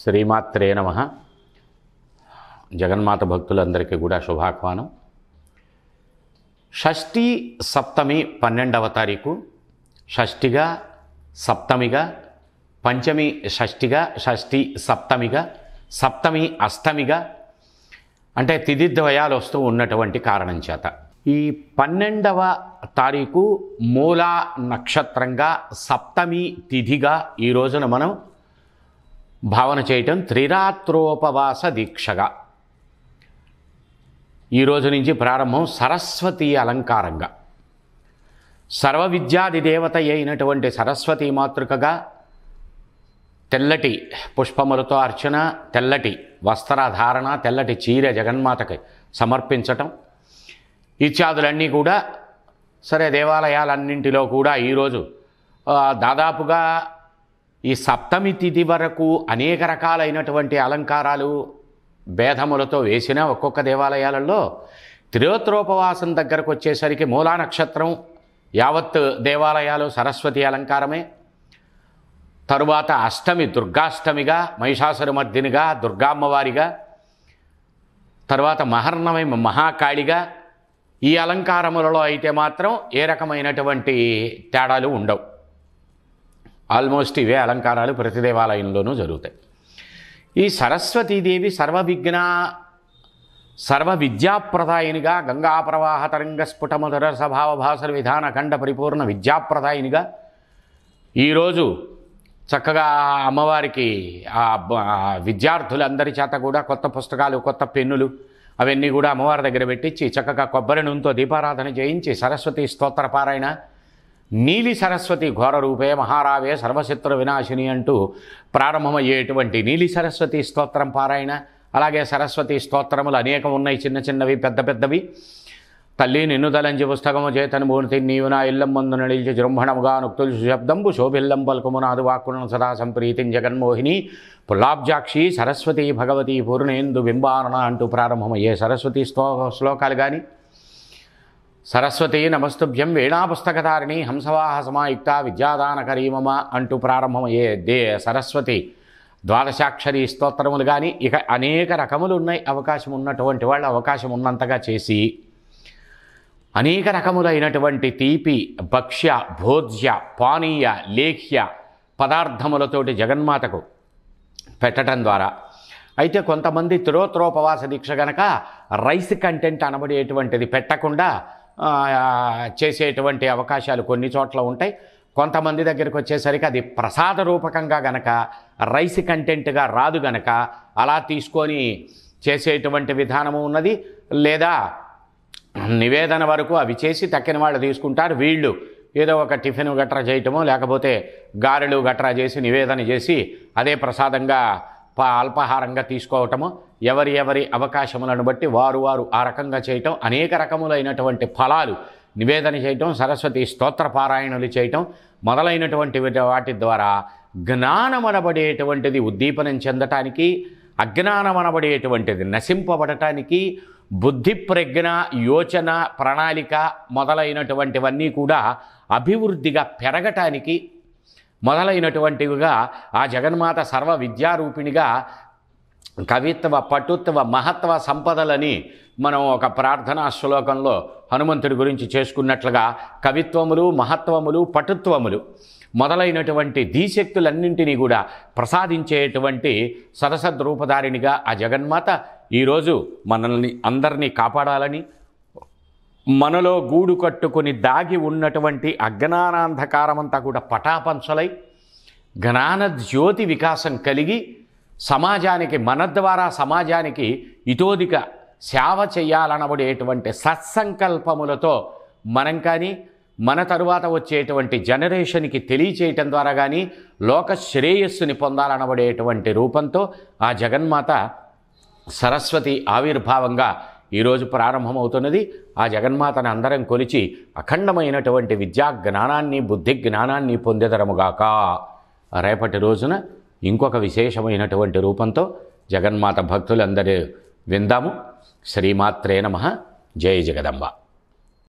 శ్రీమాత్రే నమ జగన్మాత భక్తులందరికీ కూడా శుభాహ్వానం షష్ఠి సప్తమి పన్నెండవ తారీఖు షష్ఠిగా సప్తమిగా పంచమి షష్ఠిగా షష్ఠి సప్తమిగా సప్తమి అష్టమిగా అంటే తిథి ద్వయాలు వస్తూ ఉన్నటువంటి కారణం చేత ఈ పన్నెండవ తారీఖు మూలా నక్షత్రంగా సప్తమి తిథిగా ఈ రోజున మనం భావన చేయటం త్రిరాత్రోపవాస దీక్షగా ఈరోజు నుంచి ప్రారంభం సరస్వతి అలంకారంగా సర్వ విద్యాది దేవత అయినటువంటి సరస్వతి మాతృకగా తెల్లటి పుష్పములతో అర్చన తెల్లటి వస్త్రధారణ తెల్లటి చీర జగన్మాతకి సమర్పించటం ఇత్యాదులన్నీ కూడా సరే దేవాలయాలన్నింటిలో కూడా ఈరోజు దాదాపుగా ఈ సప్తమి తిథి వరకు అనేక రకాలైనటువంటి అలంకారాలు భేదములతో వేసిన ఒక్కొక్క దేవాలయాలలో త్రియోత్రోపవాసం దగ్గరకు వచ్చేసరికి మూలా నక్షత్రం యావత్ దేవాలయాలు సరస్వతి అలంకారమే తరువాత అష్టమి దుర్గాష్టమిగా మహిషాసురమర్దినిగా దుర్గామ్మవారిగా తర్వాత మహర్ణమై మహాకాళిగా ఈ అలంకారములలో అయితే మాత్రం ఏ రకమైనటువంటి తేడాలు ఉండవు ఆల్మోస్ట్ ఇవే అలంకారాలు ప్రతి దేవాలయంలోనూ జరుగుతాయి ఈ సరస్వతీదేవి సర్వవిఘ్న సర్వ విద్యాప్రదాయినిగా గంగా ప్రవాహ తరంగ స్ఫుటమధుర స్వభావ భాషల విధాన ఖండ పరిపూర్ణ విద్యాప్రదాయినిగా ఈరోజు చక్కగా అమ్మవారికి ఆ విద్యార్థులందరి చేత కూడా కొత్త పుస్తకాలు కొత్త పెన్నులు అవన్నీ కూడా అమ్మవారి దగ్గర పెట్టించి చక్కగా కొబ్బరి నూనెతో దీపారాధన చేయించి సరస్వతి స్తోత్ర పారాయణ నీలి సరస్వతి ఘోర రూపే మహారావే సర్వశత్రు వినాశిని అంటూ ప్రారంభమయ్యేటువంటి నీలి సరస్వతి స్తోత్రం పారాయణ అలాగే సరస్వతి స్తోత్రములు అనేకం ఉన్నాయి చిన్న చిన్నవి పెద్ద పెద్దవి తల్లి నిన్ను తలంచి పుస్తకము చేతను మూర్తి నీవు నా ఇల్లం ముందు నడిచి జృంభణముగా నుక్తులు శబ్దంబు శోభిల్లం పలుకుము నాదు వాక్కును సదా సంప్రీతి జగన్మోహిని పులాబ్జాక్షి సరస్వతి భగవతి పూర్ణేందు బింబారణ అంటూ ప్రారంభమయ్యే సరస్వతి శ్లోకాలు కానీ సరస్వతి నమస్తుభ్యం వీణాపుస్తకధారిణి హంసవాహ సమాయుక్త విద్యాదానకరీమమ అంటూ ప్రారంభమయ్యే దే సరస్వతి ద్వాదశాక్షరి స్తోత్రములు కానీ ఇక అనేక రకములు ఉన్నాయి అవకాశం ఉన్నటువంటి వాళ్ళు అవకాశం ఉన్నంతగా చేసి అనేక రకములైనటువంటి తీపి భక్ష్య భోజ్య పానీయ లేఖ్య పదార్థములతోటి జగన్మాతకు పెట్టడం ద్వారా అయితే కొంతమంది త్రోత్రోపవాస దీక్ష గనక రైస్ కంటెంట్ అనబడేటువంటిది పెట్టకుండా చేసేటువంటి అవకాశాలు కొన్ని చోట్ల ఉంటాయి కొంతమంది దగ్గరికి వచ్చేసరికి అది ప్రసాద రూపకంగా గనక రైస్ కంటెంట్గా రాదు గనక అలా తీసుకొని చేసేటువంటి విధానము ఉన్నది లేదా నివేదన వరకు అవి చేసి తక్కిన వాళ్ళు తీసుకుంటారు వీళ్ళు ఏదో ఒక టిఫిన్ గట్రా చేయటమో లేకపోతే గారెలు గట్రా చేసి నివేదన చేసి అదే ప్రసాదంగా అల్పాహారంగా తీసుకోవటము ఎవరి ఎవరి అవకాశములను బట్టి వారు వారు ఆ రకంగా చేయటం అనేక రకములైనటువంటి ఫలాలు నివేదన చేయటం సరస్వతి స్తోత్ర పారాయణలు చేయటం మొదలైనటువంటి వాటి ద్వారా జ్ఞానమనబడేటువంటిది ఉద్దీపనం చెందటానికి అజ్ఞానమనబడేటువంటిది నశింపబడటానికి బుద్ధి ప్రజ్ఞ యోచన ప్రణాళిక మొదలైనటువంటివన్నీ కూడా అభివృద్ధిగా పెరగటానికి మొదలైనటువంటివిగా ఆ జగన్మాత సర్వ విద్యారూపిణిగా కవిత్వ పటుత్వ మహత్వ సంపదలని మనం ఒక ప్రార్థనా శ్లోకంలో హనుమంతుడి గురించి చేసుకున్నట్లుగా కవిత్వములు మహత్వములు పటుత్వములు మొదలైనటువంటి దీశక్తులన్నింటినీ కూడా ప్రసాదించేటువంటి సరసద్ రూపధారిణిగా ఆ జగన్మాత ఈరోజు మనల్ని అందరినీ కాపాడాలని మనలో గూడు కట్టుకుని దాగి ఉన్నటువంటి అజ్ఞానాంధకారమంతా కూడా పటాపంచలై జ్ఞాన జ్యోతి వికాసం కలిగి సమాజానికి మన ద్వారా సమాజానికి ఇతోదిక సేవ చేయాలనబడేటువంటి సత్సంకల్పములతో మనం కానీ మన తరువాత వచ్చేటువంటి జనరేషన్కి తెలియచేయటం ద్వారా కానీ లోక శ్రేయస్సుని పొందాలనబడేటువంటి రూపంతో ఆ జగన్మాత సరస్వతి ఆవిర్భావంగా ఈరోజు ప్రారంభమవుతున్నది ఆ జగన్మాతను అందరం కొలిచి అఖండమైనటువంటి విద్యా జ్ఞానాన్ని బుద్ధి జ్ఞానాన్ని పొందేదరముగాక రేపటి రోజున ఇంకొక విశేషమైనటువంటి రూపంతో జగన్మాత భక్తులందరూ విందాము శ్రీమాత్రే నమ జయ జగదంబ